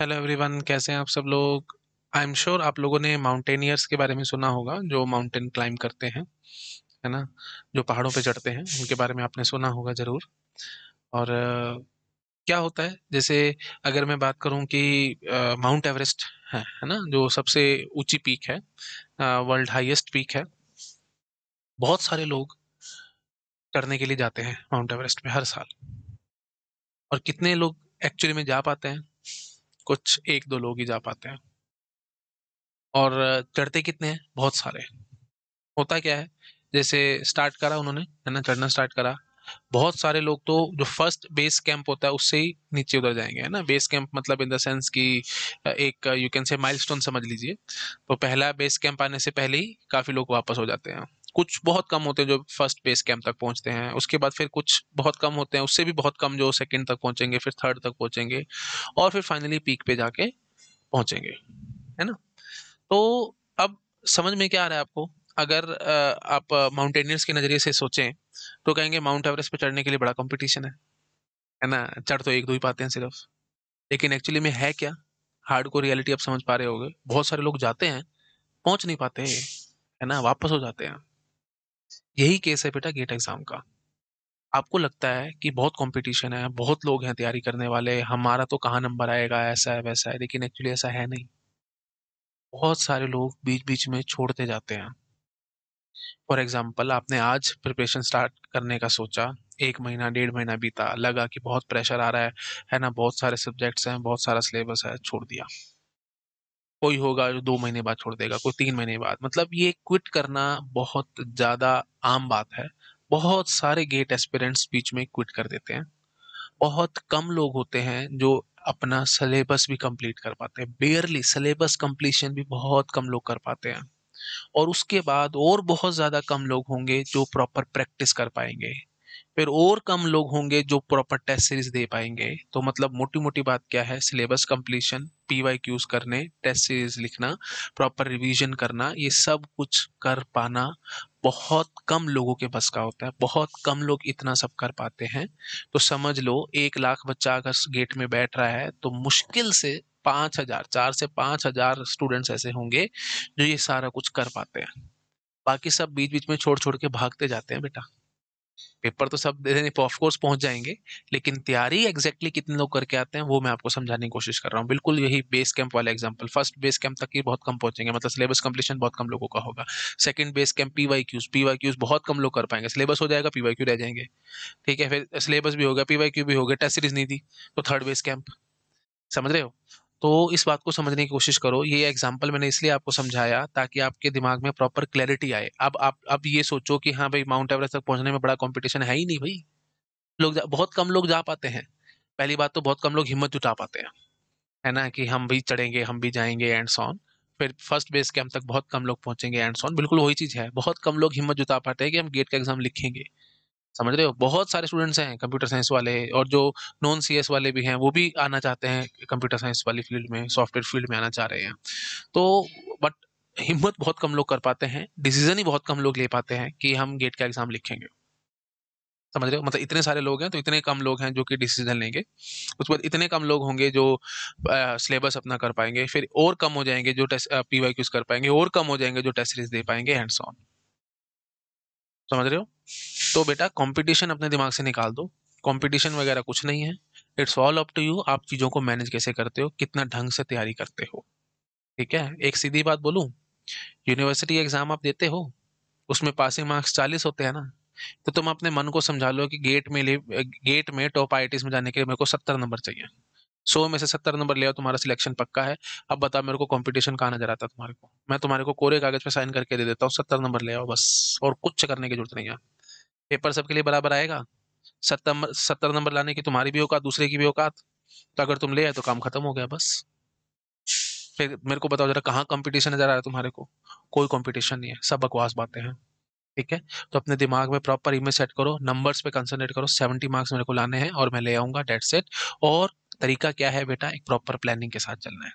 hello everyone कैसे हैं आप सब लोग आई एम श्योर आप लोगों ने माउंटेनियर्स के बारे में सुना होगा जो माउंटेन क्लाइंब करते हैं है ना जो पहाड़ों पे चढ़ते हैं उनके बारे में आपने सुना होगा ज़रूर और क्या होता है जैसे अगर मैं बात करूं कि माउंट एवरेस्ट है है ना जो सबसे ऊंची पीक है वर्ल्ड हाईएस्ट पीक है बहुत सारे लोग चढ़ने के लिए जाते हैं माउंट एवरेस्ट में हर साल और कितने लोग एक्चुअली में जा पाते हैं कुछ एक दो लोग ही जा पाते हैं और चढ़ते कितने हैं बहुत सारे होता क्या है जैसे स्टार्ट करा उन्होंने है ना चढ़ना स्टार्ट करा बहुत सारे लोग तो जो फर्स्ट बेस कैंप होता है उससे ही नीचे उतर जाएंगे है ना बेस कैंप मतलब इन द सेंस कि एक यू कैन से माइलस्टोन समझ लीजिए तो पहला बेस कैंप आने से पहले ही काफ़ी लोग वापस हो जाते हैं कुछ बहुत कम होते हैं जो फर्स्ट बेस कैंप तक पहुंचते हैं उसके बाद फिर कुछ बहुत कम होते हैं उससे भी बहुत कम जो सेकंड तक पहुंचेंगे फिर थर्ड तक पहुंचेंगे और फिर फाइनली पीक पे जाके पहुंचेंगे है ना तो अब समझ में क्या आ रहा है आपको अगर आप माउंटेनियर्स के नज़रिए से सोचें तो कहेंगे माउंट एवरेस्ट पर चढ़ने के लिए बड़ा कॉम्पिटिशन है है ना चढ़ तो एक दो ही पाते हैं सिर्फ लेकिन एक्चुअली में है क्या हार्ड को रियलिटी आप समझ पा रहे होगे बहुत सारे लोग जाते हैं पहुंच नहीं पाते है ना वापस हो जाते हैं यही केस है बेटा गेट एग्जाम का आपको लगता है कि बहुत कंपटीशन है बहुत लोग हैं तैयारी करने वाले हमारा तो कहाँ नंबर आएगा ऐसा है वैसा है लेकिन एक्चुअली ऐसा है नहीं बहुत सारे लोग बीच बीच में छोड़ते जाते हैं फॉर एग्जाम्पल आपने आज प्रिपरेशन स्टार्ट करने का सोचा एक महीना डेढ़ महीना बीता लगा कि बहुत प्रेशर आ रहा है है ना बहुत सारे सब्जेक्ट्स हैं बहुत सारा सिलेबस है छोड़ दिया कोई होगा जो दो महीने बाद छोड़ देगा कोई तीन महीने बाद मतलब ये क्विट करना बहुत ज़्यादा आम बात है बहुत सारे गेट एस्पिरेंट्स बीच में क्विट कर देते हैं बहुत कम लोग होते हैं जो अपना सिलेबस भी कंप्लीट कर पाते हैं बेयरली सिलेबस कंप्लीशन भी बहुत कम लोग कर पाते हैं और उसके बाद और बहुत ज़्यादा कम लोग होंगे जो प्रॉपर प्रैक्टिस कर पाएंगे फिर और कम लोग होंगे जो प्रॉपर टेस्ट सीरीज दे पाएंगे तो मतलब मोटी मोटी बात क्या है syllabus completion P Y Qs करने टेस्ट सीरीज लिखना प्रॉपर रिवीजन करना ये सब कुछ कर पाना बहुत कम लोगों के बस का होता है बहुत कम लोग इतना सब कर पाते हैं तो समझ लो एक लाख बच्चा अगर गेट में बैठ रहा है तो मुश्किल से पाँच हजार चार से पाँच हजार स्टूडेंट्स ऐसे होंगे जो ये सारा कुछ कर पाते हैं बाकी सब बीच बीच में छोड़ छोड़ के भागते जाते हैं बेटा पेपर तो सब दे देने ऑफकोर्स तो पहुंच जाएंगे लेकिन तैयारी एग्जैक्टली कितने लोग करके आते हैं वो मैं आपको समझाने की कोशिश कर रहा हूँ बिल्कुल यही बेस कैंप वाला एग्जाम्पल फर्स्ट बेस कैंप तक ही बहुत कम पहुंचेंगे मतलब सिलेबस कंप्लीशन बहुत कम लोगों का होगा second base camp P Y Qs P Y Qs बहुत कम लोग कर पाएंगे सिलेबस हो जाएगा पी वाई क्यू रह जाएंगे ठीक है फिर सिलेबस भी होगा पी वाई क्यू भी होगा टेस्ट सीरीज नहीं थी तो थर्ड बेस कैंप समझ रहे हो तो इस बात को समझने की कोशिश करो ये एग्जाम्पल मैंने इसलिए आपको समझाया ताकि आपके दिमाग में प्रॉपर क्लैरिटी आए अब आप अब ये सोचो कि हाँ भाई माउंट एवरेस्ट तक पहुंचने में बड़ा कॉम्पिटिशन है ही नहीं भाई लोग बहुत कम लोग जा पाते हैं पहली बात तो बहुत कम लोग हिम्मत जुटा पाते हैं है ना कि हम भी चढ़ेंगे हम भी जाएंगे एंड सॉन फिर फर्स्ट बेस कैंप तक बहुत कम लोग पहुंचेंगे एंड सॉन बिल्कुल वही चीज़ है बहुत कम लोग हिम्मत जुटा पाते हैं कि हम गेट का एग्जाम लिखेंगे समझ रहे हो बहुत सारे स्टूडेंट्स हैं कंप्यूटर साइंस वाले और जो नॉन सी वाले भी हैं वो भी आना चाहते हैं कंप्यूटर साइंस वाली फील्ड में सॉफ्टवेयर फील्ड में आना चाह रहे हैं तो बट हिम्मत बहुत कम लोग कर पाते हैं डिसीजन ही बहुत कम लोग ले पाते हैं कि हम गेट का एग्जाम लिखेंगे समझ रहे हो मतलब इतने सारे लोग हैं तो इतने कम लोग हैं जो कि डिसीजन लेंगे उसके बाद इतने कम लोग होंगे जो सिलेबस अपना कर पाएंगे फिर और कम हो जाएंगे जो टेस्ट पी वाई कर पाएंगे और कम हो जाएंगे जो टेस्ट सीरीज दे पाएंगे हैंड्स ऑन समझ रहे हो तो बेटा कंपटीशन अपने दिमाग से निकाल दो कंपटीशन वगैरह कुछ नहीं है it's all up to you आप चीज़ों को मैनेज कैसे करते हो कितना ढंग से तैयारी करते हो ठीक है एक सीधी बात बोलूँ यूनिवर्सिटी एग्ज़ाम आप देते हो उसमें पासिंग मार्क्स चालीस होते हैं ना तो तुम अपने मन को समझा लो कि गेट में ले गेट में टॉप आई में जाने के लिए मेरे को सत्तर नंबर चाहिए सौ में से सत्तर नंबर ले आओ तुम्हारा सिलेक्शन पक्का है अब बताओ मेरे को कंपटीशन कहाँ नजर आता है तुम्हारे को मैं तुम्हारे को कोरे कागज पे साइन करके दे देता हूँ सत्तर नंबर ले आओ बस और कुछ करने की जरूरत नहीं है पेपर सबके लिए बराबर आएगा सत्तर सत्तर नंबर लाने की तुम्हारी भी औकात दूसरे की भी औकात तो अगर तुम ले आए तो काम खत्म हो गया बस फिर मेरे को बताओ जरा कहाँ कंपटीशन नजर आ रहा है तुम्हारे को कोई कंपटीशन नहीं है सब बकवास बातें हैं ठीक है तो अपने दिमाग में प्रॉपर इमेज सेट करो नंबर्स पे कंसनट्रेट करो सेवेंटी मार्क्स मेरे को लाने हैं और मैं ले आऊंगा डेट सेट और तरीका क्या है बेटा एक प्रॉपर प्लानिंग के साथ चलना है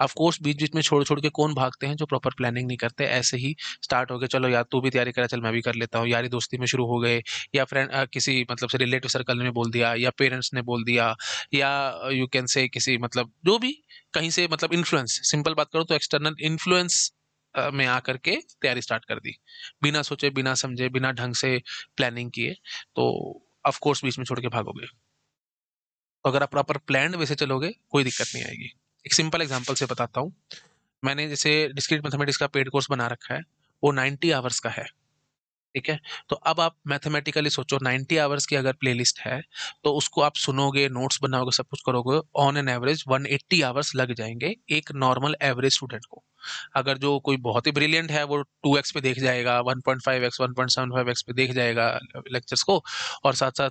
ऑफकोर्स बीच बीच में छोड़ छोड़ के कौन भागते हैं जो प्रॉपर प्लानिंग नहीं करते ऐसे ही स्टार्ट हो गए चलो यार तू भी तैयारी करा चल मैं भी कर लेता हूँ यारी दोस्ती में शुरू हो गए या फ्रेंड किसी मतलब से रिलेटिव सर्कल में बोल दिया या पेरेंट्स ने बोल दिया या यू कैन से किसी मतलब जो भी कहीं से मतलब इन्फ्लुएंस सिंपल बात करो तो एक्सटर्नल इन्फ्लुएंस में आकर के तैयारी स्टार्ट कर दी बिना सोचे बिना समझे बिना ढंग से प्लानिंग किए तो ऑफकोर्स बीच में छोड़ के भागोगे अगर आप प्रॉपर प्लान वैसे चलोगे कोई दिक्कत नहीं आएगी एक सिंपल एग्जाम्पल से बताता हूँ मैंने जैसे डिस्क्रीट मैथमेटिक्स का पेड कोर्स बना रखा है वो नाइन्टी आवर्स का है ठीक है तो अब आप मैथमेटिकली सोचो नाइन्टी आवर्स की अगर प्लेलिस्ट है तो उसको आप सुनोगे नोट्स बनाओगे सब कुछ करोगे on an average eighty hours लग जाएंगे एक नॉर्मल एवरेज स्टूडेंट को अगर जो कोई बहुत ही ब्रिलियंट है वो टू एक्स पे देख जाएगा one point five x one point seven five x पे देख जाएगा लेक्चर्स को और साथ साथ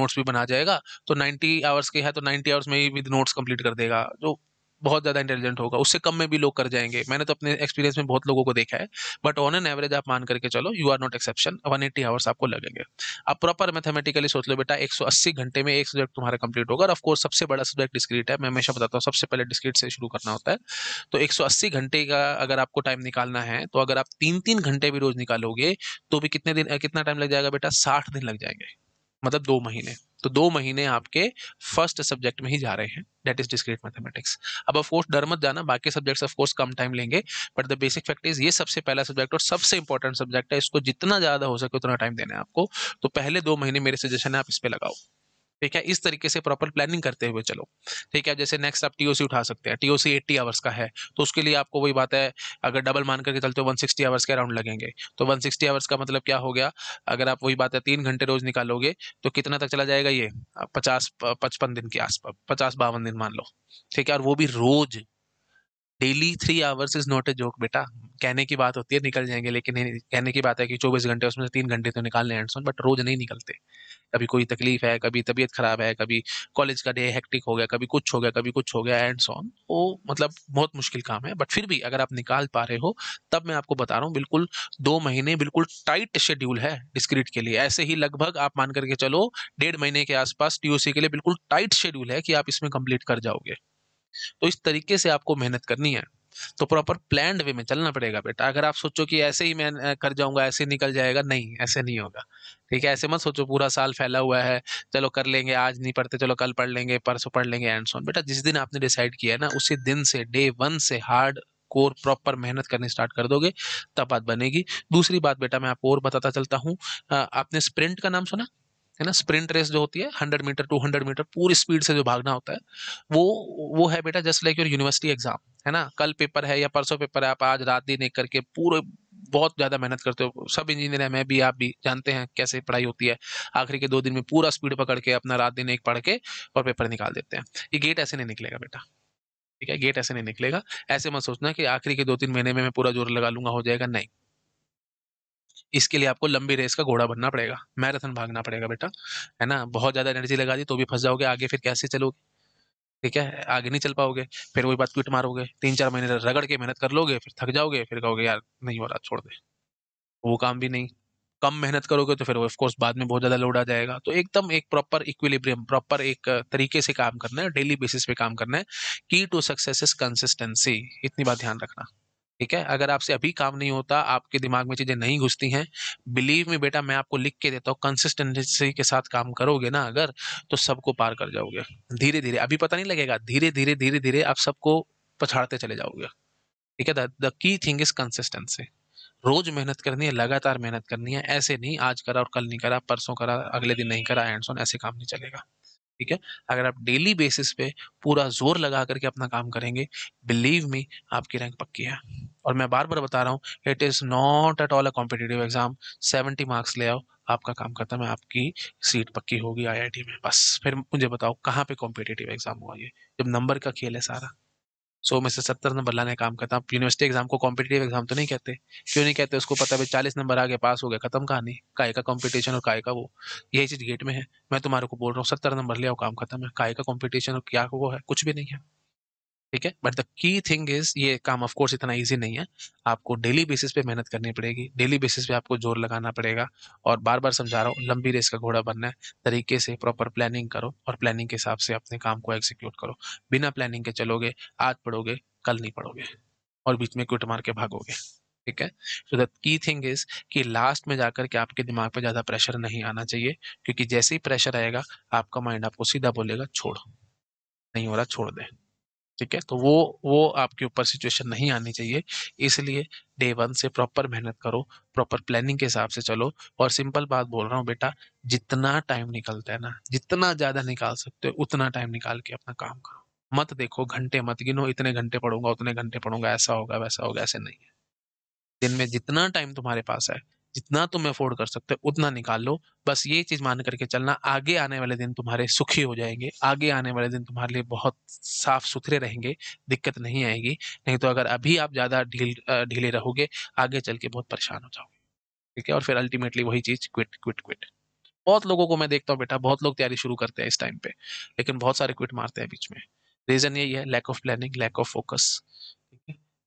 नोट्स भी बना जाएगा तो नाइन्टी आवर्स के है तो नाइन्टी आवर्स में ही विद नोट्स कंप्लीट कर देगा जो बहुत ज़्यादा इंटेलिजेंट होगा उससे कम में भी लोग कर जाएंगे मैंने तो अपने एक्सपीरियंस में बहुत लोगों को देखा है बट ऑन एन एवरेज आप मान करके चलो you are not exception one eighty hours आपको लगेंगे आप प्रॉपर मैथमेटिकली सोच लो बेटा एक सौ अस्सी घंटे में एक सब्जेक्ट तुम्हारा कंप्लीट होगा और ऑफकोर्स सबसे बड़ा सब्जेक्ट डिस्क्रीट है मैं हमेशा बताता हूँ सबसे पहले डिस्क्रीट से शुरू करना होता है तो एक सौ अस्सी घंटे का अगर आपको टाइम निकालना है तो अगर आप तीन तीन घंटे भी रोज निकालोगे तो भी कितने दिन कितना टाइम लग जाएगा बेटा साठ दिन लग जाएंगे मतलब दो महीने तो दो महीने आपके फर्स्ट सब्जेक्ट में ही जा रहे हैं डेट इज डिस्क्रीट मैथमेटिक्स अब ऑफकोर्स डर मत जाना बाकी सब्जेक्ट्स ऑफकोर्स कम टाइम लेंगे but the basic fact is ये सबसे पहला सब्जेक्ट और सबसे इंपॉर्टेंट सब्जेक्ट है इसको जितना ज़्यादा हो सके उतना टाइम देना है आपको तो पहले दो महीने मेरे सजेशन है आप इस पर लगाओ ठीक है इस तरीके से प्रॉपर प्लानिंग करते हुए चलो ठीक है जैसे नेक्स्ट आप टीओसी उठा सकते हैं टीओसी 80 आवर्स का है तो उसके लिए आपको वही बात है अगर डबल मान करके चलते हो 160 आवर्स के अराउंड लगेंगे तो 160 आवर्स का मतलब क्या हो गया अगर आप वही बात है तीन घंटे रोज निकालोगे तो कितना तक चला जाएगा ये पचास पचपन दिन के आसपास पचास बावन दिन मान लो ठीक है और वो भी रोज daily three hours is not a joke बेटा कहने की बात होती है निकल जाएंगे लेकिन कहने की बात है कि चौबीस घंटे उसमें से तीन घंटे तो निकालने लें एंडसोन बट रोज नहीं निकलते कभी कोई तकलीफ है कभी तबीयत खराब है कभी कॉलेज का डे हेक्टिक हो गया कभी कुछ हो गया कभी कुछ हो गया एंड ऑन वो मतलब बहुत मुश्किल काम है बट फिर भी अगर आप निकाल पा रहे हो तब मैं आपको बता रहा हूँ बिल्कुल दो महीने बिल्कुल टाइट शेड्यूल है डिस्क्रीट के लिए ऐसे ही लगभग आप मान करके चलो डेढ़ महीने के आसपास टी के लिए बिल्कुल टाइट शेड्यूल है कि आप इसमें कंप्लीट कर जाओगे तो इस तरीके से आपको मेहनत करनी है तो प्रॉपर प्लान वे में चलना पड़ेगा बेटा अगर आप सोचो कि ऐसे ही मैं कर जाऊंगा ऐसे ही निकल जाएगा नहीं ऐसे नहीं होगा ठीक है ऐसे मत सोचो पूरा साल फैला हुआ है चलो कर लेंगे आज नहीं पढ़ते चलो कल पढ़ लेंगे परसों पढ़ लेंगे एंड सोन बेटा जिस दिन आपने डिसाइड किया है ना उसी दिन से डे वन से हार्ड कोर प्रॉपर मेहनत करनी स्टार्ट कर दोगे तब बात बनेगी दूसरी बात बेटा मैं आपको और बताता चलता हूँ आपने स्प्रिंट का नाम सुना है ना स्प्रिंट रेस जो होती है hundred metre two hundred metre पूरी स्पीड से जो भागना होता है वो वो है बेटा just like your university exam है ना कल पेपर है या परसों पेपर है आप आज रात दिन एक करके पूरे बहुत ज़्यादा मेहनत करते हो सब इंजीनियर है मैं भी आप भी जानते हैं कैसे पढ़ाई होती है आखिरी के दो दिन में पूरा स्पीड पकड़ के अपना रात दिन एक पढ़ के और पेपर निकाल देते हैं ये गेट ऐसे नहीं निकलेगा बेटा ठीक है गेट ऐसे नहीं निकलेगा ऐसे मत सोचना कि आखिरी के दो तीन महीने में मैं पूरा जोर लगा लूंगा हो जाएगा नहीं इसके लिए आपको लंबी रेस का घोड़ा बनना पड़ेगा मैराथन भागना पड़ेगा बेटा है ना बहुत ज़्यादा एनर्जी लगा दी तो भी फंस जाओगे आगे फिर कैसे चलोगे ठीक है आगे नहीं चल पाओगे फिर वही बात क्विट मारोगे तीन चार महीने रगड़ के मेहनत कर लोगे फिर थक जाओगे फिर कहोगे यार नहीं हो रहा छोड़ दे वो काम भी नहीं कम मेहनत करोगे तो फिर ऑफकोर्स बाद में बहुत ज़्यादा लोड आ जाएगा तो एकदम एक प्रॉपर इक्विलिब्रियम प्रॉपर एक तरीके से काम करना है डेली बेसिस पे काम करना है की टू सक्सेस इज कंसिस्टेंसी इतनी बात ध्यान रखना ठीक है अगर आपसे अभी काम नहीं होता आपके दिमाग में चीज़ें नहीं घुसती हैं बिलीव में बेटा मैं आपको लिख के देता हूँ कंसिस्टेंसी के साथ काम करोगे ना अगर तो सबको पार कर जाओगे धीरे धीरे अभी पता नहीं लगेगा धीरे धीरे धीरे धीरे आप सबको पछाड़ते चले जाओगे ठीक है the key thing is consistency रोज मेहनत करनी है लगातार मेहनत करनी है ऐसे नहीं आज करा और कल नहीं करा परसों करा अगले दिन नहीं करा एंड सोन ऐसे काम नहीं चलेगा ठीक है अगर आप डेली बेसिस पे पूरा जोर लगा करके अपना काम करेंगे बिलीव मी आपकी रैंक पक्की है और मैं बार बार बता रहा हूँ it is not at all a competitive exam seventy marks ले आओ आपका काम करता मैं आपकी सीट पक्की होगी आईआईटी में बस फिर मुझे बताओ कहाँ पे कॉम्पिटेटिव एग्जाम हुआ ये जब नंबर का खेल है सारा सौ में से सत्तर नंबर लाने का काम करता आप यूनिवर्सिटी एग्जाम को कॉम्पिटेटिव एग्जाम तो नहीं कहते क्यों नहीं कहते उसको पता है चालीस नंबर आगे पास हो गया खत्म कहानी काय का कॉम्पिटिशन और काय का वो यही चीज़ गेट में है मैं तुम्हारे को बोल रहा हूँ सत्तर नंबर ले आओ काम खत्म है काय का कॉम्पिटिशन और क्या वो है कुछ भी नहीं है ठीक है but the key thing is ये काम ऑफ कोर्स इतना ईजी नहीं है आपको डेली बेसिस पे मेहनत करनी पड़ेगी डेली बेसिस पे आपको जोर लगाना पड़ेगा और बार बार समझा रहा हूँ लंबी रेस का घोड़ा बनना है तरीके से प्रॉपर प्लानिंग करो और प्लानिंग के हिसाब से अपने काम को एग्जीक्यूट करो बिना प्लानिंग के चलोगे आज पढ़ोगे कल नहीं पढ़ोगे और बीच में क्विट मार के भागोगे ठीक है so that key thing is कि लास्ट में जाकर के आपके दिमाग पे ज़्यादा प्रेशर नहीं आना चाहिए क्योंकि जैसे ही प्रेशर आएगा आपका माइंड आपको सीधा बोलेगा छोड़ नहीं हो रहा छोड़ दे ठीक है तो वो वो आपके ऊपर सिचुएशन नहीं आनी चाहिए इसलिए डे वन से प्रॉपर मेहनत करो प्रॉपर प्लानिंग के हिसाब से चलो और सिंपल बात बोल रहा हूँ बेटा जितना टाइम निकलता है ना जितना ज़्यादा निकाल सकते हो उतना टाइम निकाल के अपना काम करो मत देखो घंटे मत गिनो इतने घंटे पढ़ूंगा उतने घंटे पढ़ूंगा ऐसा होगा वैसा होगा ऐसे नहीं है दिन में जितना टाइम तुम्हारे पास है जितना तुम अफोर्ड कर सकते हो उतना निकाल लो बस ये चीज़ मान करके चलना आगे आने वाले दिन तुम्हारे सुखी हो जाएंगे आगे आने वाले दिन तुम्हारे लिए बहुत साफ सुथरे रहेंगे दिक्कत नहीं आएगी नहीं तो अगर अभी आप ज़्यादा ढील ढीले रहोगे आगे चल के बहुत परेशान हो जाओगे ठीक है और फिर अल्टीमेटली वही चीज़ क्विट क्विट क्विट बहुत लोगों को मैं देखता हूँ बेटा बहुत लोग तैयारी शुरू करते हैं इस टाइम पे लेकिन बहुत सारे क्विट मारते हैं बीच में रीज़न यही है lack of planning lack of focus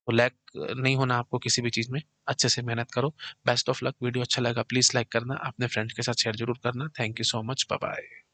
तो लैक नहीं होना आपको किसी भी चीज़ में अच्छे से मेहनत करो बेस्ट ऑफ लक वीडियो अच्छा लगा प्लीज़ लाइक करना अपने फ्रेंड के साथ शेयर जरूर करना thank you so much bye